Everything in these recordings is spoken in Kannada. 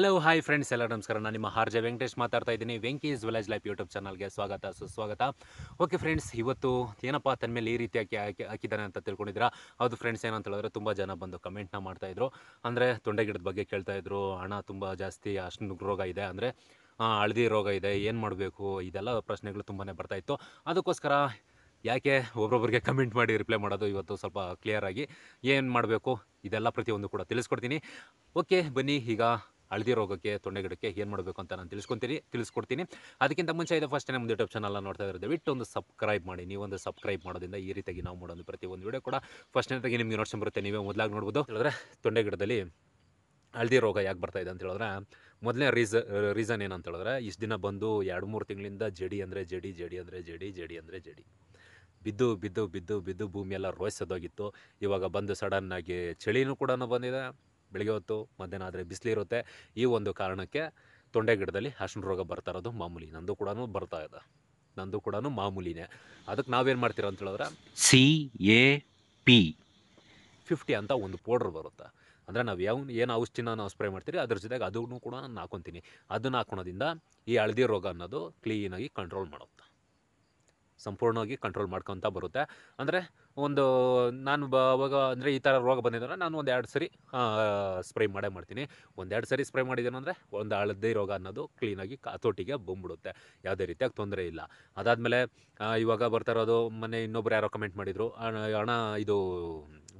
ಹಲೋ ಹಾಯ್ ಫ್ರೆಂಡ್ಸ್ ಎಲ್ಲ ನಮಸ್ಕಾರ ನಾನು ನಿಮ್ಮ ಹಾರ್ಜೆ ವೆಂಕಟೇಶ್ ಮಾತಾಡ್ತಾ ಇದ್ದೀನಿ ವೆಂಕೀಸ್ ವಿಲೇಜ್ ಲೈಫ್ ಯೂಟ್ಯೂಬ್ ಚಾನಲ್ಗೆ ಸ್ವಾಗತ ಸುಸ್ವಾಗತ ಓಕೆ ಫ್ರೆಂಡ್ಸ್ ಇವತ್ತು ಏನಪ್ಪ ತನ್ನ ಮೇಲೆ ಈ ರೀತಿ ಹಾಕಿ ಹಾಕಿ ಹಾಕಿದ್ದಾನೆ ಅಂತ ತಿಳ್ಕೊಂಡಿದ್ದೀರಾ ಹೌದು ಫ್ರೆಂಡ್ಸ್ ಏನಂತ ಹೇಳಿದ್ರೆ ತುಂಬ ಜನ ಬಂದು ಕಮೆಂಟ್ನ ಮಾಡ್ತಾಯಿದ್ರು ಅಂದರೆ ತೊಂಡೆ ಗಿಡದ ಬಗ್ಗೆ ಕೇಳ್ತಾಯಿದ್ರು ಹಣ ತುಂಬ ಜಾಸ್ತಿ ಅಷ್ಟು ರೋಗ ಇದೆ ಅಂದರೆ ಹಳದಿ ರೋಗ ಇದೆ ಏನು ಮಾಡಬೇಕು ಇದೆಲ್ಲ ಪ್ರಶ್ನೆಗಳು ತುಂಬಾ ಬರ್ತಾಯಿತ್ತು ಅದಕ್ಕೋಸ್ಕರ ಯಾಕೆ ಒಬ್ರೊಬ್ರಿಗೆ ಕಮೆಂಟ್ ಮಾಡಿ ರಿಪ್ಲೈ ಮಾಡೋದು ಇವತ್ತು ಸ್ವಲ್ಪ ಕ್ಲಿಯರಾಗಿ ಏನು ಮಾಡಬೇಕು ಇದೆಲ್ಲ ಪ್ರತಿಯೊಂದು ಕೂಡ ತಿಳಿಸ್ಕೊಡ್ತೀನಿ ಓಕೆ ಬನ್ನಿ ಈಗ ಹಳದಿ ರೋಗಕ್ಕೆ ತೊಂಡೆ ಗಿಡಕ್ಕೆ ಏನು ಮಾಡಬೇಕು ಅಂತ ನಾನು ತಿಳಿಸ್ಕೊಂತೀನಿ ತಿಳಿಸ್ಕೊಡ್ತೀನಿ ಅದಕ್ಕಿಂತ ಮುಂಚೆ ಇದು ಫಸ್ಟ್ ಟೈಮ್ ಯೂಟ್ಯೂಬ್ ಚಾನಲ್ನ ನೋಡ್ತಾ ಇರೋದು ದಯವಿಟ್ಟು ಒಂದು ಸಬ್ಸ್ಕ್ರೈಬ್ ಮಾಡಿ ನೀವೊಂದು ಸಬ್ಸ್ಕ್ರೈಬ್ ಮಾಡೋದಿಂದ ಈ ರೀತಿಯಾಗಿ ನಾವು ಮಾಡೋದು ಪ್ರತಿ ಒಂದು ವಿಡಿಯೋ ಕೂಡ ಫಸ್ಟ್ ನೇತಾಗಿ ನಿಮಗೆ ನೋಡ್ಸಿ ಬರುತ್ತೆ ನೀವೇ ಮೊದಲಾಗಿ ನೋಡ್ಬೋದು ಹೇಳಿದ್ರೆ ತೊಂಡೆ ಗಿಡದಲ್ಲಿ ಹಳದಿ ರೋಗ ಯಾಕೆ ಬರ್ತಾ ಇದೆ ಅಂತ ಹೇಳಿದ್ರೆ ಮೊದಲನೇ ರೀಸ ರೀಸನ್ ಏನಂತ ಹೇಳಿದ್ರೆ ಇಷ್ಟು ದಿನ ಬಂದು ಎರಡು ಮೂರು ತಿಂಗಳಿಂದ ಜಡಿ ಅಂದರೆ ಜಡಿ ಜಡಿ ಅಂದರೆ ಜಡಿ ಜಡಿ ಅಂದರೆ ಜಡಿ ಬಿದ್ದು ಬಿದ್ದು ಬಿದ್ದು ಬಿದ್ದು ಭೂಮಿಯೆಲ್ಲ ರೋಯಿಸೋದೋಗಿತ್ತು ಇವಾಗ ಬಂದು ಸಡನ್ನಾಗಿ ಚಳಿನೂ ಕೂಡ ಬಂದಿದೆ ಬೆಳಗ್ಗೆ ಹೊತ್ತು ಮಧ್ಯಾಹ್ನ ಆದರೆ ಇರುತ್ತೆ ಈ ಒಂದು ಕಾರಣಕ್ಕೆ ತೊಂಡೆ ಗಿಡದಲ್ಲಿ ಅರ್ಶಿನ ರೋಗ ಬರ್ತಾ ಇರೋದು ಮಾಮೂಲಿ ನಂದು ಕೂಡ ಬರ್ತಾ ಇದೆ ನಂದು ಕೂಡ ಮಾಮೂಲಿನೇ ಅದಕ್ಕೆ ನಾವೇನು ಮಾಡ್ತೀರ ಅಂತ ಹೇಳಿದ್ರೆ ಸಿ ಎ ಪಿ ಫಿಫ್ಟಿ ಅಂತ ಒಂದು ಪೌಡ್ರ್ ಬರುತ್ತೆ ಅಂದರೆ ನಾವು ಯಾವ ಏನು ಔಷಧಿನ ನಾವು ಸ್ಪ್ರೇ ಮಾಡ್ತೀರಿ ಅದ್ರ ಜೊತೆಗೆ ಅದನ್ನು ಕೂಡ ನಾನು ಹಾಕೊತೀನಿ ಅದನ್ನು ಹಾಕೋಳೋದಿಂದ ಈ ಹಳದಿ ರೋಗ ಅನ್ನೋದು ಕ್ಲೀನಾಗಿ ಕಂಟ್ರೋಲ್ ಮಾಡುತ್ತೆ ಸಂಪೂರ್ಣವಾಗಿ ಕಂಟ್ರೋಲ್ ಮಾಡ್ಕೊತ ಬರುತ್ತೆ ಅಂದರೆ ಒಂದು ನಾನು ಬ ಅವಾಗ ಅಂದರೆ ಈ ಥರ ರೋಗ ಬಂದಿದ್ದಾರೆ ನಾನು ಒಂದು ಎರಡು ಸರಿ ಸ್ಪ್ರೇ ಮಾಡೇ ಮಾಡ್ತೀನಿ ಒಂದೆರಡು ಸರಿ ಸ್ಪ್ರೇ ಅಂದರೆ ಒಂದು ಹಳದಿ ರೋಗ ಅನ್ನೋದು ಕ್ಲೀನಾಗಿ ಕಾತೋಟಿಗೆ ಬಂದ್ಬಿಡುತ್ತೆ ಯಾವುದೇ ರೀತಿಯಾಗಿ ತೊಂದರೆ ಇಲ್ಲ ಅದಾದಮೇಲೆ ಇವಾಗ ಬರ್ತಾ ಇರೋದು ಮೊನ್ನೆ ಇನ್ನೊಬ್ರು ಯಾರೋ ಕಮೆಂಟ್ ಮಾಡಿದರು ಹಣ ಇದು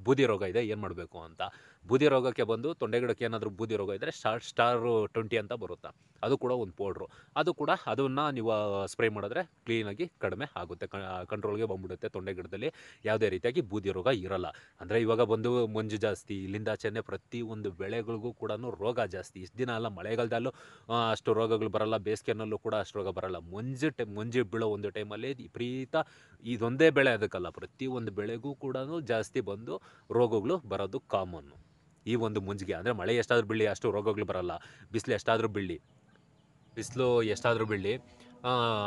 ಬೂದಿ ರೋಗ ಇದೆ ಏನು ಮಾಡಬೇಕು ಅಂತ ಬೂದಿ ರೋಗಕ್ಕೆ ಬಂದು ಗಿಡಕ್ಕೆ ಏನಾದರೂ ಬೂದಿ ರೋಗ ಇದ್ದರೆ ಸ್ಟಾರ್ ಸ್ಟಾರ್ ಟ್ವೆಂಟಿ ಅಂತ ಬರುತ್ತೆ ಅದು ಕೂಡ ಒಂದು ಪೌಡ್ರು ಅದು ಕೂಡ ಅದನ್ನು ನೀವು ಸ್ಪ್ರೇ ಮಾಡಿದ್ರೆ ಕ್ಲೀನಾಗಿ ಕಡಿಮೆ ಆಗುತ್ತೆ ಕಂಟ್ರೋಲ್ಗೆ ಬಂದ್ಬಿಡುತ್ತೆ ತೊಂಡೆ ಗಿಡದಲ್ಲಿ ಯಾವುದೇ ರೀತಿಯಾಗಿ ಬೂದಿ ರೋಗ ಇರಲ್ಲ ಅಂದರೆ ಇವಾಗ ಬಂದು ಮಂಜು ಜಾಸ್ತಿ ಇಲ್ಲಿಂದ ಪ್ರತಿ ಒಂದು ಬೆಳೆಗಳಿಗೂ ಕೂಡ ರೋಗ ಜಾಸ್ತಿ ಇಷ್ಟು ದಿನ ಅಲ್ಲ ಮಳೆಗಾಲದಲ್ಲೂ ಅಷ್ಟು ರೋಗಗಳು ಬರಲ್ಲ ಬೇಸಿಗೆನಲ್ಲೂ ಕೂಡ ಅಷ್ಟು ರೋಗ ಬರಲ್ಲ ಮಂಜು ಟೈಮ್ ಮಂಜು ಬೀಳೋ ಒಂದು ಟೈಮಲ್ಲಿ ವಿಪರೀತ ಇದೊಂದೇ ಬೆಳೆ ಅದಕ್ಕಲ್ಲ ಪ್ರತಿ ಒಂದು ಬೆಳೆಗೂ ಕೂಡ ಜಾಸ್ತಿ ಬಂದು ರೋಗಗಳು ಬರೋದು ಕಾಮನ್ನು ಈ ಒಂದು ಮುಂಜಿಗೆ ಅಂದರೆ ಮಳೆ ಎಷ್ಟಾದರೂ ಬೀಳಿ ಅಷ್ಟು ರೋಗಗಳು ಬರಲ್ಲ ಬಿಸಿಲು ಎಷ್ಟಾದರೂ ಬೀಳಿ ಬಿಸಿಲು ಎಷ್ಟಾದರೂ ಬೀಳಿ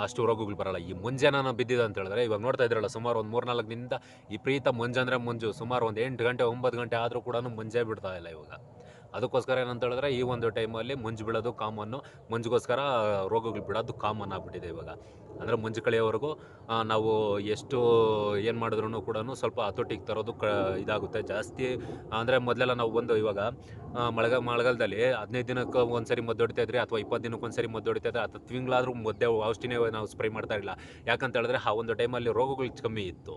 ಅಷ್ಟು ರೋಗಗಳು ಬರಲ್ಲ ಈ ಮುಂಜಾನೆ ನಾನು ಬಿದ್ದಿದೆ ಅಂತ ಹೇಳಿದ್ರೆ ಇವಾಗ ನೋಡ್ತಾ ಇದ್ರಲ್ಲ ಸುಮಾರು ಒಂದು ಮೂರು ನಾಲ್ಕು ದಿನದಿಂದ ಈ ಪ್ರೀತ ಮುಂಜಾನೆ ಮುಂಜು ಸುಮಾರು ಒಂದು ಎಂಟು ಗಂಟೆ ಒಂಬತ್ತು ಗಂಟೆ ಆದರೂ ಕೂಡ ಮುಂಜೆ ಬಿಡ್ತಾ ಇಲ್ಲ ಇವಾಗ ಅದಕ್ಕೋಸ್ಕರ ಏನಂತ ಹೇಳಿದ್ರೆ ಈ ಒಂದು ಟೈಮಲ್ಲಿ ಮುಂಜು ಬೀಳೋದು ಕಾಮನ್ನು ಮುಂಜುಗೋಸ್ಕರ ರೋಗಗಳು ಬಿಡೋದು ಕಾಮನ್ ಆಗಿಬಿಟ್ಟಿದೆ ಇವಾಗ ಅಂದರೆ ಮುಂಜು ಕಳೆಯೋವರೆಗೂ ನಾವು ಎಷ್ಟು ಏನು ಮಾಡಿದ್ರು ಕೂಡ ಸ್ವಲ್ಪ ಹತೋಟಿಗೆ ತರೋದು ಕ ಇದಾಗುತ್ತೆ ಜಾಸ್ತಿ ಅಂದರೆ ಮೊದಲೆಲ್ಲ ನಾವು ಒಂದು ಇವಾಗ ಮಳೆಗಾಲ ಮಳೆಗಾಲದಲ್ಲಿ ಹದಿನೈದು ದಿನಕ್ಕೆ ಒಂದು ಸರಿ ಮದ್ದು ಇದ್ರಿ ಅಥವಾ ಇಪ್ಪತ್ತು ದಿನಕ್ಕೆ ಒಂದು ಸರಿ ಮದ್ದು ಹೊಡಿತಾ ಇದ್ರೆ ಅಥವಾ ತಿಂಗಳಾದರೂ ಮದ್ದೆ ಔಷಧಿನೇ ನಾವು ಸ್ಪ್ರೇ ಮಾಡ್ತಾ ಇಲ್ಲ ಯಾಕಂತ ಹೇಳಿದ್ರೆ ಆ ಒಂದು ಟೈಮಲ್ಲಿ ರೋಗಗಳು ಕಮ್ಮಿ ಇತ್ತು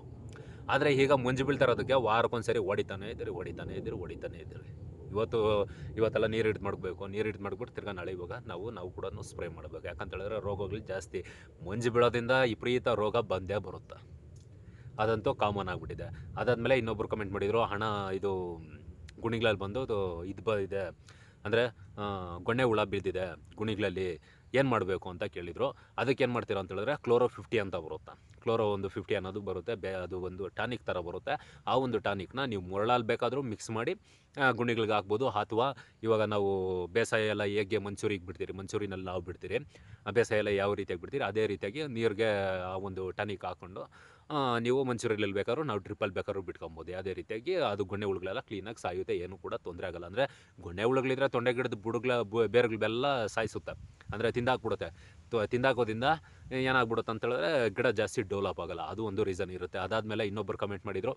ಆದರೆ ಈಗ ಮುಂಜು ಬೀಳ್ತಾ ಇರೋದಕ್ಕೆ ವಾರಕ್ಕೊಂದ್ಸರಿ ಹೊಡಿತಾನೆ ಇದ್ರಿ ಹೊಡಿತಾನೆ ಇದ್ರಿ ಹೊಡಿತಾನೆ ಇದ್ರಿ ಇವತ್ತು ಇವತ್ತೆಲ್ಲ ನೀರು ಹಿಡ್ದು ಮಾಡಬೇಕು ನೀರು ಇಟ್ಟು ಮಾಡ್ಬಿಟ್ಟು ತಿರ್ಗಾ ನಾಳೆ ಇವಾಗ ನಾವು ನಾವು ಕೂಡ ಸ್ಪ್ರೇ ಮಾಡಬೇಕು ಯಾಕಂತ ಹೇಳಿದ್ರೆ ರೋಗಗಳು ಜಾಸ್ತಿ ಮಂಜು ಬೀಳೋದ್ರಿಂದ ವಿಪರೀತ ರೋಗ ಬಂದೇ ಬರುತ್ತೆ ಅದಂತೂ ಕಾಮನ್ ಆಗಿಬಿಟ್ಟಿದೆ ಅದಾದಮೇಲೆ ಇನ್ನೊಬ್ರು ಕಮೆಂಟ್ ಮಾಡಿದರು ಹಣ ಇದು ಗುಣಿಗಳಲ್ಲಿ ಬಂದು ಇದು ಇದು ಇದೆ ಅಂದರೆ ಗೊಣ್ಣೆ ಹುಳ ಬಿದ್ದಿದೆ ಗುಣಿಗಳಲ್ಲಿ ಏನು ಮಾಡಬೇಕು ಅಂತ ಕೇಳಿದರು ಅದಕ್ಕೆ ಏನು ಮಾಡ್ತೀರಾ ಅಂತ ಹೇಳಿದ್ರೆ ಕ್ಲೋರೋ ಫಿಫ್ಟಿ ಅಂತ ಬರುತ್ತೆ ಕ್ಲೋರೋ ಒಂದು ಫಿಫ್ಟಿ ಅನ್ನೋದು ಬರುತ್ತೆ ಬೇ ಅದು ಒಂದು ಟಾನಿಕ್ ಥರ ಬರುತ್ತೆ ಆ ಒಂದು ಟಾನಿಕ್ನ ನೀವು ಮೊರಳಲ್ಲಿ ಬೇಕಾದರೂ ಮಿಕ್ಸ್ ಮಾಡಿ ಗುಂಡಿಗಳಿಗೆ ಹಾಕ್ಬೋದು ಅಥವಾ ಇವಾಗ ನಾವು ಬೇಸಾಯ ಎಲ್ಲ ಹೇಗೆ ಮಂಚೂರಿಗೆ ಬಿಡ್ತೀರಿ ಮಂಚೂರಿನಲ್ಲಿ ನಾವು ಬಿಡ್ತೀರಿ ಬೇಸಾಯ ಎಲ್ಲ ಯಾವ ರೀತಿಯಾಗಿ ಬಿಡ್ತೀರಿ ಅದೇ ರೀತಿಯಾಗಿ ನೀರಿಗೆ ಆ ಒಂದು ಟಾನಿಕ್ ಹಾಕ್ಕೊಂಡು ನೀವು ಮಂಚೂರಿಯಲ್ಲಿ ಬೇಕಾದ್ರು ನಾವು ಟ್ರಿಪ್ಪಲ್ಲಿ ಬೇಕಾದ್ರು ಬಿಟ್ಕೊಬೋದು ಯಾವುದೇ ರೀತಿಯಾಗಿ ಅದು ಗೊಂಡೆ ಹುಳುಗಳೆಲ್ಲ ಕ್ಲೀನಾಗಿ ಸಾಯುತ್ತೆ ಏನು ಕೂಡ ತೊಂದರೆ ಆಗಲ್ಲ ಅಂದರೆ ಗೊಂಡೆ ಹುಳುಗಳಿದ್ರೆ ತೊಂಡೆ ಗಿಡದ ಬುಡುಗ್ಲ ಬೇರುಗಳೆಲ್ಲ ಸಾಯಿಸುತ್ತೆ ಅಂದರೆ ತಿಂದಾಕ್ಬಿಡುತ್ತೆ ತಿಂದಾಕೋದ್ರಿಂದ ಏನಾಗ್ಬಿಡುತ್ತೆ ಅಂತ ಹೇಳಿದ್ರೆ ಗಿಡ ಜಾಸ್ತಿ ಡೆವಲಪ್ ಆಗೋಲ್ಲ ಅದು ಒಂದು ರೀಸನ್ ಇರುತ್ತೆ ಅದಾದಮೇಲೆ ಇನ್ನೊಬ್ಬರು ಕಮೆಂಟ್ ಮಾಡಿದ್ರು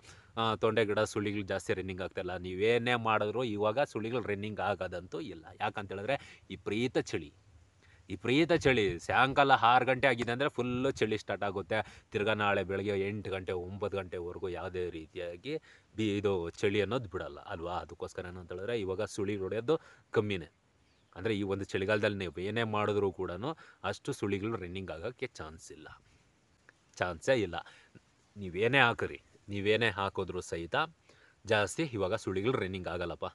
ತೊಂಡೆ ಗಿಡ ಸುಳಿಗಳು ಜಾಸ್ತಿ ರನ್ನಿಂಗ್ ಆಗ್ತಾಯಿಲ್ಲ ನೀವೇನೇ ಮಾಡಿದ್ರು ಇವಾಗ ಸುಳಿಗಳು ರನ್ನಿಂಗ್ ಆಗೋದಂತೂ ಇಲ್ಲ ಯಾಕಂತೇಳಿದ್ರೆ ಹೇಳಿದ್ರೆ ಈ ಪ್ರೀತ ಚಳಿ ವಿಪರೀತ ಚಳಿ ಸಾಯಂಕಾಲ ಆರು ಗಂಟೆ ಆಗಿದೆ ಅಂದರೆ ಫುಲ್ಲು ಚಳಿ ಸ್ಟಾರ್ಟ್ ಆಗುತ್ತೆ ತಿರ್ಗಾ ನಾಳೆ ಬೆಳಗ್ಗೆ ಎಂಟು ಗಂಟೆ ಒಂಬತ್ತು ಗಂಟೆವರೆಗೂ ಯಾವುದೇ ರೀತಿಯಾಗಿ ಬಿ ಇದು ಚಳಿ ಅನ್ನೋದು ಬಿಡಲ್ಲ ಅಲ್ವಾ ಅದಕ್ಕೋಸ್ಕರ ಹೇಳಿದ್ರೆ ಇವಾಗ ಸುಳಿ ಹೊಡೆಯೋದು ಕಮ್ಮಿನೇ ಅಂದರೆ ಈ ಒಂದು ಚಳಿಗಾಲದಲ್ಲಿ ನೀವು ಏನೇ ಮಾಡಿದ್ರೂ ಕೂಡ ಅಷ್ಟು ಸುಳಿಗಳು ರನ್ನಿಂಗ್ ಆಗೋಕ್ಕೆ ಚಾನ್ಸ್ ಇಲ್ಲ ಚಾನ್ಸೇ ಇಲ್ಲ ನೀವೇನೇ ಹಾಕ್ರಿ ನೀವೇನೇ ಹಾಕಿದ್ರೂ ಸಹಿತ ಜಾಸ್ತಿ ಇವಾಗ ಸುಳಿಗಳು ರನ್ನಿಂಗ್ ಆಗಲ್ಲಪ್ಪ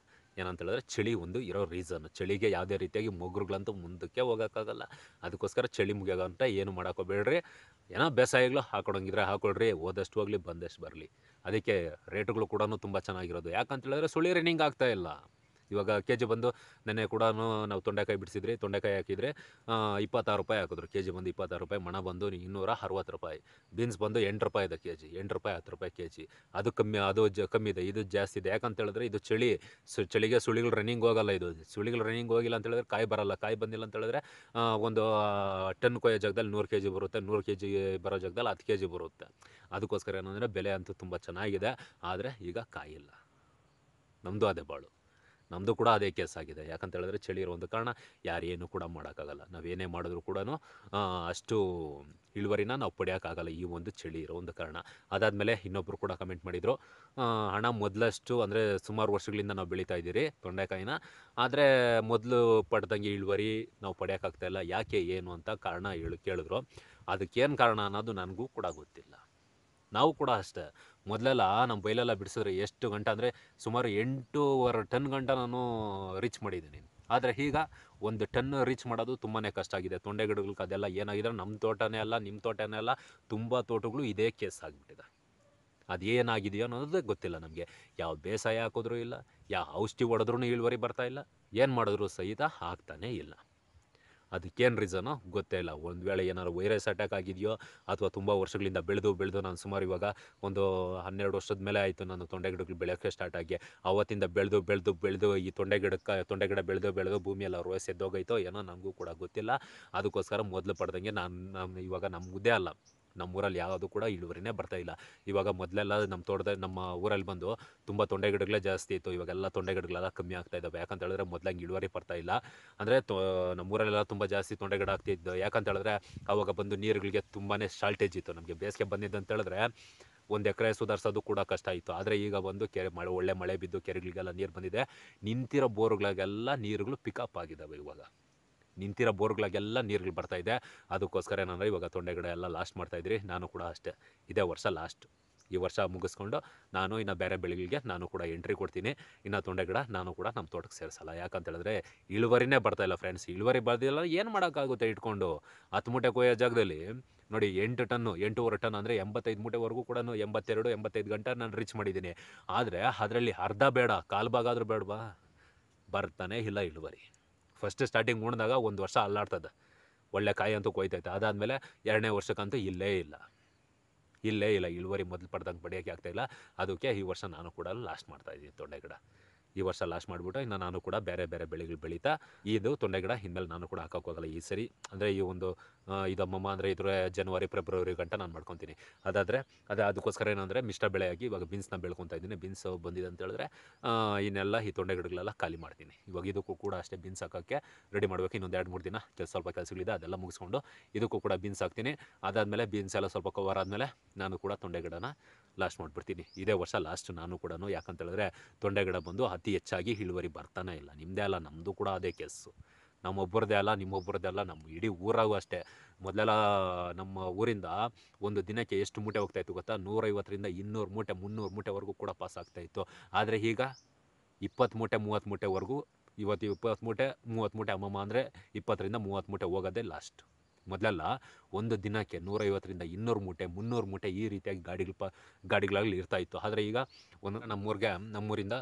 ಏನಂತ ಹೇಳಿದ್ರೆ ಚಳಿ ಒಂದು ಇರೋ ರೀಸನ್ ಚಳಿಗೆ ಯಾವುದೇ ರೀತಿಯಾಗಿ ಮೊಗ್ರುಗಳಂತೂ ಮುಂದಕ್ಕೆ ಹೋಗೋಕ್ಕಾಗಲ್ಲ ಅದಕ್ಕೋಸ್ಕರ ಚಳಿ ಮುಗಿಯೋಗಂತ ಏನು ಮಾಡೋಕೋಬೇಡ್ರಿ ಏನೋ ಬೇಸಾಯಗಳು ಹಾಕೊಡಂಗಿದ್ರೆ ಹಾಕೊಳ್ರಿ ಓದಷ್ಟು ಹೋಗಲಿ ಬಂದಷ್ಟು ಬರಲಿ ಅದಕ್ಕೆ ರೇಟ್ಗಳು ಕೂಡ ತುಂಬ ಚೆನ್ನಾಗಿರೋದು ಯಾಕಂತ ಹೇಳಿದ್ರೆ ಸುಳಿ ರನ್ನಿಂಗ್ ಆಗ್ತಾ ಇಲ್ಲ ಇವಾಗ ಕೆ ಜಿ ಬಂದು ನೆನ್ನೆ ಕೂಡ ನಾವು ತೊಂಡೆಕಾಯಿ ಬಿಡಿಸಿದ್ರಿ ತೊಂಡೆಕಾಯಿ ಹಾಕಿದರೆ ಇಪ್ಪತ್ತಾರು ರೂಪಾಯಿ ಹಾಕಿದ್ರು ಕೆ ಜಿ ಬಂದು ಇಪ್ಪತ್ತಾರು ರೂಪಾಯಿ ಮಣ ಬಂದು ಇನ್ನೂರ ಅರವತ್ತು ರೂಪಾಯಿ ಬೀನ್ಸ್ ಬಂದು ಎಂಟು ರೂಪಾಯಿ ಇದೆ ಕೆ ಜಿ ಎಂಟು ರೂಪಾಯಿ ಹತ್ತು ರೂಪಾಯಿ ಕೆ ಜಿ ಅದು ಕಮ್ಮಿ ಅದು ಜ ಕಮ್ಮಿ ಇದೆ ಇದು ಜಾಸ್ತಿ ಇದೆ ಯಾಕಂತ ಹೇಳಿದ್ರೆ ಇದು ಚಳಿ ಸು ಚಳಿಗೆ ಸುಳಿಗಳು ರನ್ನಿಂಗ್ ಹೋಗಲ್ಲ ಇದು ಸುಳಿಗಳು ರನ್ನಿಂಗ್ ಹೋಗಿಲ್ಲ ಅಂತ ಹೇಳಿದ್ರೆ ಕಾಯಿ ಬರಲ್ಲ ಕಾಯಿ ಬಂದಿಲ್ಲ ಅಂತ ಹೇಳಿದ್ರೆ ಒಂದು ಟನ್ ಕೊಯ್ಯೋ ಜಾಗದಲ್ಲಿ ನೂರು ಕೆ ಜಿ ಬರುತ್ತೆ ನೂರು ಕೆ ಜಿ ಬರೋ ಜಾಗದಲ್ಲಿ ಹತ್ತು ಕೆ ಜಿ ಬರುತ್ತೆ ಅದಕ್ಕೋಸ್ಕರ ಏನಂದರೆ ಬೆಲೆ ಅಂತೂ ತುಂಬ ಚೆನ್ನಾಗಿದೆ ಆದರೆ ಈಗ ಕಾಯಿಲ್ಲ ನಮ್ಮದು ಅದೇ ಬಾಳು ನಮ್ಮದು ಕೂಡ ಅದೇ ಕೇಸ್ ಆಗಿದೆ ಯಾಕಂತ ಹೇಳಿದ್ರೆ ಚಳಿ ಇರೋ ಒಂದು ಕಾರಣ ಯಾರೇನು ಕೂಡ ಮಾಡೋಕ್ಕಾಗಲ್ಲ ನಾವೇನೇ ಮಾಡಿದ್ರು ಕೂಡ ಅಷ್ಟು ಇಳುವರಿನ ನಾವು ಪಡೆಯೋಕ್ಕಾಗಲ್ಲ ಈ ಒಂದು ಚಳಿ ಇರೋ ಒಂದು ಕಾರಣ ಅದಾದಮೇಲೆ ಇನ್ನೊಬ್ಬರು ಕೂಡ ಕಮೆಂಟ್ ಮಾಡಿದರು ಹಣ ಮೊದಲಷ್ಟು ಅಂದರೆ ಸುಮಾರು ವರ್ಷಗಳಿಂದ ನಾವು ಬೆಳೀತಾ ಇದ್ದೀರಿ ತೊಂಡೆಕಾಯಿನ ಆದರೆ ಮೊದಲು ಪಡೆದಂಗೆ ಇಳುವರಿ ನಾವು ಇಲ್ಲ ಯಾಕೆ ಏನು ಅಂತ ಕಾರಣ ಹೇಳಿ ಕೇಳಿದ್ರು ಅದಕ್ಕೇನು ಕಾರಣ ಅನ್ನೋದು ನನಗೂ ಕೂಡ ಗೊತ್ತಿಲ್ಲ ನಾವು ಕೂಡ ಅಷ್ಟೇ ಮೊದಲೆಲ್ಲ ನಮ್ಮ ಬೈಲೆಲ್ಲ ಬಿಡಿಸಿದ್ರೆ ಎಷ್ಟು ಗಂಟೆ ಅಂದರೆ ಸುಮಾರು ಎಂಟೂವರೆ ಟನ್ ಗಂಟೆ ನಾನು ರೀಚ್ ಮಾಡಿದ್ದೀನಿ ಆದರೆ ಈಗ ಒಂದು ಟನ್ ರೀಚ್ ಮಾಡೋದು ತುಂಬಾ ಕಷ್ಟ ಆಗಿದೆ ತೊಂಡೆ ಗಿಡಗಳಿಗೆ ಅದೆಲ್ಲ ಏನಾಗಿದೆ ನಮ್ಮ ತೋಟನೇ ಅಲ್ಲ ನಿಮ್ಮ ತೋಟನೇ ಅಲ್ಲ ತುಂಬ ತೋಟಗಳು ಇದೇ ಕೇಸ್ ಆಗಿಬಿಟ್ಟಿದೆ ಅದೇನಾಗಿದೆಯೋ ಅನ್ನೋದೇ ಗೊತ್ತಿಲ್ಲ ನಮಗೆ ಯಾವ ಬೇಸಾಯ ಹಾಕಿದ್ರೂ ಇಲ್ಲ ಯಾವ ಔಷಧಿ ಹೊಡೆದ್ರೂ ಇಳುವರಿ ಬರ್ತಾ ಇಲ್ಲ ಏನು ಮಾಡಿದ್ರು ಸಹಿತ ಆಗ್ತಾನೇ ಇಲ್ಲ ಅದಕ್ಕೇನು ರೀಸನು ಗೊತ್ತೇ ಇಲ್ಲ ಒಂದು ವೇಳೆ ಏನಾದ್ರು ವೈರಸ್ ಅಟ್ಯಾಕ್ ಆಗಿದೆಯೋ ಅಥವಾ ತುಂಬ ವರ್ಷಗಳಿಂದ ಬೆಳೆದು ಬೆಳೆದು ನಾನು ಸುಮಾರು ಇವಾಗ ಒಂದು ಹನ್ನೆರಡು ವರ್ಷದ ಮೇಲೆ ಆಯಿತು ನಾನು ತೊಂಡೆ ಗಿಡಗಳು ಬೆಳೆಯೋಕ್ಕೆ ಸ್ಟಾರ್ಟ್ ಆಗಿ ಅವತ್ತಿಂದ ಬೆಳೆದು ಬೆಳೆದು ಬೆಳೆದು ಈ ತೊಂಡೆ ಗಿಡಕ್ಕೆ ತೊಂಡೆ ಗಿಡ ಬೆಳೆದು ಬೆಳೆದು ಭೂಮಿಯಲ್ಲಿ ಅವ್ರ ವಯಸ್ಸು ಎದ್ದೋಗೈತೋ ಏನೋ ನನಗೂ ಕೂಡ ಗೊತ್ತಿಲ್ಲ ಅದಕ್ಕೋಸ್ಕರ ಮೊದಲು ಪಡೆದಂಗೆ ನಾನು ನಮ್ಮ ಇವಾಗ ನಮಗುದೇ ಅಲ್ಲ ನಮ್ಮೂರಲ್ಲಿ ಯಾವುದು ಕೂಡ ಇಳುವರಿನೇ ಬರ್ತಾ ಇಲ್ಲ ಇವಾಗ ಮೊದಲೆಲ್ಲ ನಮ್ಮ ತೋಟದ ನಮ್ಮ ಊರಲ್ಲಿ ಬಂದು ತುಂಬ ತೊಂಡೆ ಗಿಡಗಳೇ ಜಾಸ್ತಿ ಇತ್ತು ಇವಾಗೆಲ್ಲ ತೊಂಡೆ ಗಿಡಗಳೆಲ್ಲ ಕಮ್ಮಿ ಆಗ್ತಾ ಇದ್ದಾವೆ ಯಾಕಂತ ಹೇಳಿದ್ರೆ ಮೊದಲಂಗೆ ಇಳುವರಿ ಬರ್ತಾ ಇಲ್ಲ ಅಂದರೆ ತೋ ನಮ್ಮೂರಲ್ಲೆಲ್ಲ ತುಂಬ ಜಾಸ್ತಿ ತೊಂಡೆ ಗಿಡ ಆಗ್ತಿದ್ದು ಯಾಕಂತ ಹೇಳಿದ್ರೆ ಆವಾಗ ಬಂದು ನೀರುಗಳಿಗೆ ತುಂಬಾ ಶಾರ್ಟೇಜ್ ಇತ್ತು ನಮಗೆ ಬೇಸಿಗೆ ಅಂತ ಹೇಳಿದ್ರೆ ಒಂದು ಎಕರೆ ಸುಧಾರಿಸೋದು ಕೂಡ ಕಷ್ಟ ಇತ್ತು ಆದರೆ ಈಗ ಬಂದು ಕೆರೆ ಮಳೆ ಒಳ್ಳೆ ಮಳೆ ಬಿದ್ದು ಕೆರೆಗಳಿಗೆಲ್ಲ ನೀರು ಬಂದಿದೆ ನಿಂತಿರೋ ಬೋರ್ಗಳಿಗೆಲ್ಲ ನೀರುಗಳು ಪಿಕಪ್ ಆಗಿದ್ದಾವೆ ಇವಾಗ ನಿಂತಿರೋ ಬೋರ್ಗಳಿಗೆಲ್ಲ ನೀರುಗಳು ಬರ್ತಾ ಇದೆ ಅದಕ್ಕೋಸ್ಕರ ಏನಂದರೆ ಇವಾಗ ತೊಂಡೆಗಡೆ ಎಲ್ಲ ಲಾಸ್ಟ್ ಮಾಡ್ತಾಯಿದ್ರಿ ನಾನು ಕೂಡ ಅಷ್ಟೇ ಇದೇ ವರ್ಷ ಲಾಸ್ಟ್ ಈ ವರ್ಷ ಮುಗಿಸ್ಕೊಂಡು ನಾನು ಇನ್ನು ಬೇರೆ ಬೆಳೆಗಳಿಗೆ ನಾನು ಕೂಡ ಎಂಟ್ರಿ ಕೊಡ್ತೀನಿ ಇನ್ನು ತೊಂಡೆಗಿಡ ನಾನು ಕೂಡ ನಮ್ಮ ತೋಟಕ್ಕೆ ಸೇರಿಸಲ್ಲ ಯಾಕಂತೇಳಿದ್ರೆ ಹೇಳಿದ್ರೆ ಇಳುವರಿನೇ ಬರ್ತಾಯಿಲ್ಲ ಫ್ರೆಂಡ್ಸ್ ಇಳುವರಿ ಬರ್ದಿಲ್ಲ ಏನು ಮಾಡೋಕ್ಕಾಗುತ್ತೆ ಇಟ್ಕೊಂಡು ಹತ್ತು ಮೂಟೆ ಕೊಯ್ಯೋ ಜಾಗದಲ್ಲಿ ನೋಡಿ ಎಂಟು ಟನ್ನು ಎಂಟೂವರೆ ಟನ್ ಅಂದರೆ ಎಂಬತ್ತೈದು ಮೂಟೆವರೆಗೂ ಕೂಡ ಎಂಬತ್ತೆರಡು ಎಂಬತ್ತೈದು ಗಂಟೆ ನಾನು ರೀಚ್ ಮಾಡಿದ್ದೀನಿ ಆದರೆ ಅದರಲ್ಲಿ ಅರ್ಧ ಬೇಡ ಕಾಲು ಭಾಗ ಆದರೂ ಬೇಡವಾ ಬರ್ತಾನೆ ಇಲ್ಲ ಇಳುವರಿ ಫಸ್ಟ್ ಸ್ಟಾರ್ಟಿಂಗ್ ಉಣ್ದಾಗ ಒಂದು ವರ್ಷ ಅಲ್ಲಾಡ್ತದೆ ಒಳ್ಳೆ ಕಾಯಿ ಅಂತೂ ಕೊಯ್ತೈತೆ ಅದಾದಮೇಲೆ ಎರಡನೇ ವರ್ಷಕ್ಕಂತೂ ಇಲ್ಲೇ ಇಲ್ಲ ಇಲ್ಲೇ ಇಲ್ಲ ಇಳುವರಿ ಮೊದಲು ಪಡ್ದಂಗೆ ಪಡೆಯೋಕ್ಕೆ ಆಗ್ತಾಯಿಲ್ಲ ಅದಕ್ಕೆ ಈ ವರ್ಷ ನಾನು ಕೂಡ ಲಾಸ್ಟ್ ಮಾಡ್ತಾಯಿದ್ದೀನಿ ತೊಂಡೆ ಗಿಡ ಈ ವರ್ಷ ಲಾಸ್ಟ್ ಮಾಡಿಬಿಟ್ಟು ಇನ್ನು ನಾನು ಕೂಡ ಬೇರೆ ಬೇರೆ ಬೆಳೆಗಳು ಬೆಳೀತಾ ಇದು ತೊಂಡೆ ಗಿಡ ನಾನು ಕೂಡ ಹಾಕೋಕ್ಕಾಗಲ್ಲ ಈ ಸರಿ ಅಂದರೆ ಈ ಒಂದು ಇದಮ್ಮಮ್ಮ ಅಂದರೆ ಇದರ ಜನವರಿ ಫೆಬ್ರವರಿ ಗಂಟ ನಾನು ಮಾಡ್ಕೊತೀನಿ ಅದಾದರೆ ಅದೇ ಅದಕ್ಕೋಸ್ಕರ ಏನಂದರೆ ಮಿಶ್ರ ಬೆಳೆಯಾಗಿ ಇವಾಗ ಬೀನ್ಸ್ನ ಬೆಳ್ಕೊತಾ ಇದ್ದೀನಿ ಬೀನ್ಸ್ ಬಂದಿದೆ ಅಂತ ಹೇಳಿದ್ರೆ ಇನ್ನೆಲ್ಲ ಈ ತೊಂಡೆ ಗಿಡಗಳೆಲ್ಲ ಖಾಲಿ ಮಾಡ್ತೀನಿ ಇವಾಗ ಇದಕ್ಕೂ ಕೂಡ ಅಷ್ಟೇ ಬೀನ್ಸ್ ಹಾಕೋಕ್ಕೆ ರೆಡಿ ಮಾಡಬೇಕು ಇನ್ನೊಂದು ಎರಡು ಮೂರು ದಿನ ಸ್ವಲ್ಪ ಕೆಲಸಗಳಿದೆ ಅದೆಲ್ಲ ಮುಗಿಸ್ಕೊಂಡು ಇದಕ್ಕೂ ಕೂಡ ಬೀನ್ಸ್ ಹಾಕ್ತೀನಿ ಅದಾದಮೇಲೆ ಬೀನ್ಸ್ ಎಲ್ಲ ಸ್ವಲ್ಪ ಕವರ್ ಆದಮೇಲೆ ನಾನು ಕೂಡ ತೊಂಡೆ ಗಿಡನ ಲಾಸ್ಟ್ ಮಾಡಿಬಿಡ್ತೀನಿ ಇದೇ ವರ್ಷ ಲಾಸ್ಟ್ ನಾನು ಕೂಡ ಯಾಕಂತ ಹೇಳಿದ್ರೆ ತೊಂಡೆ ಗಿಡ ಬಂದು ಹತ್ತು ಅತಿ ಹೆಚ್ಚಾಗಿ ಇಳುವರಿ ಬರ್ತಾನೆ ಇಲ್ಲ ನಿಮ್ಮದೇ ಅಲ್ಲ ನಮ್ಮದು ಕೂಡ ಅದೇ ಕೆಸ್ಸು ನಮ್ಮೊಬ್ಬರದೇ ಅಲ್ಲ ನಿಮ್ಮೊಬ್ಬರದೇ ಅಲ್ಲ ನಮ್ಮ ಇಡೀ ಊರಾಗೂ ಅಷ್ಟೇ ಮೊದಲೆಲ್ಲ ನಮ್ಮ ಊರಿಂದ ಒಂದು ದಿನಕ್ಕೆ ಎಷ್ಟು ಮೂಟೆ ಹೋಗ್ತಾಯಿತ್ತು ಗೊತ್ತಾ ನೂರೈವತ್ತರಿಂದ ಇನ್ನೂರು ಮೂಟೆ ಮುನ್ನೂರು ಮೂಟೆವರೆಗೂ ಕೂಡ ಪಾಸ್ ಆಗ್ತಾಯಿತ್ತು ಆದರೆ ಈಗ ಇಪ್ಪತ್ತು ಮೂಟೆ ಮೂವತ್ತು ಮೂಟೆವರೆಗೂ ಇವತ್ತು ಇಪ್ಪತ್ತು ಮೂಟೆ ಮೂವತ್ತು ಮೂಟೆ ಅಮ್ಮಮ್ಮ ಅಂದರೆ ಇಪ್ಪತ್ತರಿಂದ ಮೂವತ್ತು ಮೂಟೆ ಹೋಗೋದೇ ಲಾಸ್ಟ್ ಮೊದಲೆಲ್ಲ ಒಂದು ದಿನಕ್ಕೆ ನೂರೈವತ್ತರಿಂದ ಇನ್ನೂರು ಮೂಟೆ ಮುನ್ನೂರು ಮೂಟೆ ಈ ರೀತಿಯಾಗಿ ಗಾಡಿಗಳ ಪ ಗಾಡಿಗಳಾಗಲಿ ಇರ್ತಾಯಿತ್ತು ಆದರೆ ಈಗ ಒಂದು ನಮ್ಮೂರಿಗೆ ನಮ್ಮೂರಿಂದ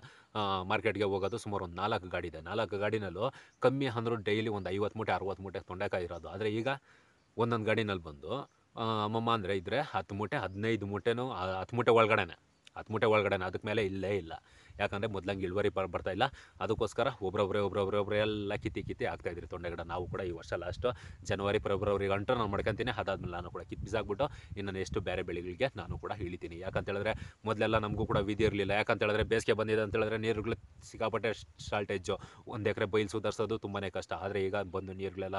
ಮಾರ್ಕೆಟ್ಗೆ ಹೋಗೋದು ಸುಮಾರು ಒಂದು ನಾಲ್ಕು ಗಾಡಿ ಇದೆ ನಾಲ್ಕು ಗಾಡಿನಲ್ಲೂ ಕಮ್ಮಿ ಅಂದರೂ ಡೈಲಿ ಒಂದು ಐವತ್ತು ಮೂಟೆ ಅರುವತ್ತು ಮೂಟೆ ತೊಂಡೆಕಾಯಿ ಇರೋದು ಆದರೆ ಈಗ ಒಂದೊಂದು ಗಾಡಿನಲ್ಲಿ ಬಂದು ಅಮ್ಮಮ್ಮ ಅಂದರೆ ಇದ್ದರೆ ಹತ್ತು ಮೂಟೆ ಹದಿನೈದು ಮೂಟೆನೂ ಹತ್ತು ಮೂಟೆ ಒಳಗಡೆನೆ ಹತ್ತು ಮೂಟೆ ಒಳಗಡೆನೆ ಅದಕ್ಕೆ ಮೇಲೆ ಇಲ್ಲೇ ಇಲ್ಲ ಯಾಕಂದರೆ ಮೊದಲಂಗೆ ಇಳುವರಿ ಬರ್ತಾ ಇಲ್ಲ ಅದಕ್ಕೋಸ್ಕರ ಒಬ್ಬರೊಬ್ಬರೇ ಒಬ್ಬರೊಬ್ಬರೇ ಒಬ್ಬರೇ ಎಲ್ಲ ಕಿತ್ತಿ ಕಿತ್ತಿ ಆಗ್ತಾಯಿದ್ರಿ ತೊಂಡೆಗಿಡ ನಾವು ಕೂಡ ಈ ವರ್ಷ ಲಾಸ್ಟು ಜನವರಿ ಫೆಬ್ರವರಿಗೆ ಅಂಟು ನಾನು ಮಾಡ್ಕೊತೀನಿ ಅದಾದ್ಮೇಲೆ ನಾನು ಕೂಡ ಕಿತ್ತು ಬಿಸಾಕ್ಬಿಟ್ಟು ಇನ್ನು ಎಷ್ಟು ಬೇರೆ ಬೆಳೆಗಳಿಗೆ ನಾನು ಕೂಡ ಇಳಿತೀನಿ ಯಾಕಂತೇಳಿದ್ರೆ ಮೊದಲೆಲ್ಲ ನಮಗೂ ಕೂಡ ವಿಧಿ ಇರಲಿಲ್ಲ ಯಾಕಂತೇಳಿದ್ರೆ ಬೇಸಿಗೆ ಬಂದಿದೆ ಅಂತೇಳಿದ್ರೆ ನೀರುಗಳು ಸಿಕ್ಕಾಪಟ್ಟೆ ಶಾರ್ಟೇಜು ಒಂದು ಎಕರೆ ಬೈಲ್ ಸುಧಾರಿಸೋದು ತುಂಬಾ ಕಷ್ಟ ಆದರೆ ಈಗ ಬಂದು ನೀರುಗಳೆಲ್ಲ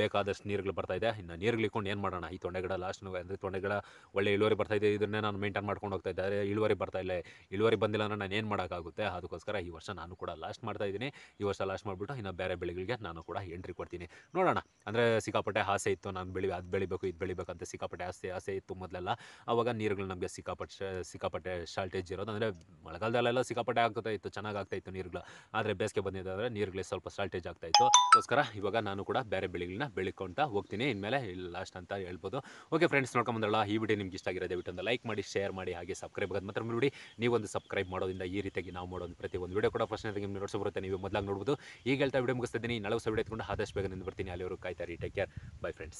ಬೇಕಾದಷ್ಟು ನೀರುಗಳು ಬರ್ತಾ ಇದೆ ಇನ್ನು ನೀರುಗಳು ಏನು ಮಾಡೋಣ ಈ ತೊಂಡೆಗಿಡ ಲಾಸ್ಟ್ ಅಂದರೆ ತೊಂಡೆಗಿಡ ಒಳ್ಳೆ ಇಳುವರಿ ಬರ್ತಾ ಇದೆ ಇದನ್ನೇ ನಾನು ಮೇಂಟೈನ್ ಮಾಡ್ಕೊಂಡು ಹೋಗ್ತಾ ಇದ್ದೆ ಇಳುವರಿ ಬರ್ತಾ ಇಲ್ಲ ಇಳುವರಿ ಬಂದಿಲ್ಲ ಅಂದರೆ ನಾನು ಏನು ಮಾಡೋಕ್ಕೆ ಮಾಡೋಕ್ಕಾಗುತ್ತೆ ಅದಕ್ಕೋಸ್ಕರ ಈ ವರ್ಷ ನಾನು ಕೂಡ ಲಾಸ್ಟ್ ಮಾಡ್ತಾ ಇದ್ದೀನಿ ಈ ವರ್ಷ ಲಾಸ್ಟ್ ಮಾಡಿಬಿಟ್ಟು ಇನ್ನು ಬೇರೆ ಬೆಳೆಗಳಿಗೆ ನಾನು ಕೂಡ ಎಂಟ್ರಿ ಕೊಡ್ತೀನಿ ನೋಡೋಣ ಅಂದರೆ ಸಿಕ್ಕಾಪಟ್ಟೆ ಆಸೆ ಇತ್ತು ನಾನು ಬೆಳಿ ಅದು ಬೆಳಿಬೇಕು ಇದು ಬೆಳಿಬೇಕಂತ ಸಿಕ್ಕಾಪಟ್ಟೆ ಆಸೆ ಆಸೆ ಇತ್ತು ಮೊದಲೆಲ್ಲ ಆವಾಗ ನೀರುಗಳು ನಮಗೆ ಸಿಕ್ಕಾಪಟ್ಟೆ ಸಿಕ್ಕಾಪಟ್ಟೆ ಶಾರ್ಟೇಜ್ ಇರೋದು ಅಂದರೆ ಮಳೆಗಾಲದಲ್ಲೆಲ್ಲ ಸಿಕ್ಕಾಪಟ್ಟೆ ಆಗ್ತಾ ಇತ್ತು ಚೆನ್ನಾಗಿ ಇತ್ತು ನೀರುಗಳು ಆದರೆ ಬೇಸಿಗೆ ಬಂದಿದ್ದಾದ್ರೆ ನೀರುಗಳಿಗೆ ಸ್ವಲ್ಪ ಶಾರ್ಟೇಜ್ ಆಗ್ತಾ ಇತ್ತು ಅದಕ್ಕೋಸ್ಕರ ಇವಾಗ ನಾನು ಕೂಡ ಬೇರೆ ಬೆಳೆಗಳನ್ನ ಬೆಳಿಕೊಂತ ಹೋಗ್ತೀನಿ ಇನ್ಮೇಲೆ ಲಾಸ್ಟ್ ಅಂತ ಹೇಳ್ಬೋದು ಓಕೆ ಫ್ರೆಂಡ್ಸ್ ನೋಡ್ಕೊಂಬಂದ್ರಲ್ಲ ಈ ವಿಡಿಯೋ ನಿಮ್ಗೆ ಇಷ್ಟ ಆಗಿರೋದೇ ದಯವಿಟ್ಟು ಲೈಕ್ ಮಾಡಿ ಶೇರ್ ಮಾಡಿ ಹಾಗೆ ಸಬ್ಸ್ಕ್ರೈಬ್ ಆಗೋದು ಮಾತ್ರ ನೋಡಿ ನೀವೊಂದು ಸಬ್ಸ್ಕ್ರೈಬ್ ಮಾಡೋದ್ರಿಂದ ಈ ರೀತಿ ಕರೆಕ್ಟಾಗಿ ನಾವು ಮಾಡೋದು ಪ್ರತಿ ಒಂದು ವಿಡಿಯೋ ಕೂಡ ಫಸ್ಟ್ ನಿಮಗೆ ನೋಡ್ಸೋ ಬರುತ್ತೆ ನೀವು ಮೊದಲಾಗಿ ನೋಡ್ಬೋದು ಈಗ ಹೇಳ್ತಾ ವಿಡಿಯೋ ಮುಗಿಸ್ತಿದ್ದೀನಿ ನಾಳೆ ಹೊಸ ವಿಡಿಯೋ ಎತ್ಕೊಂಡು ಆದಷ್ಟು ಬೇಗ ನಿಂದು ಬರ್ತೀನಿ ಅಲ್ಲಿವರು ಕಾಯ್ತಾರೆ ಟೇಕ್ ಕೇರ್ ಬೈ ಫ್ರೆಂಡ್ಸ್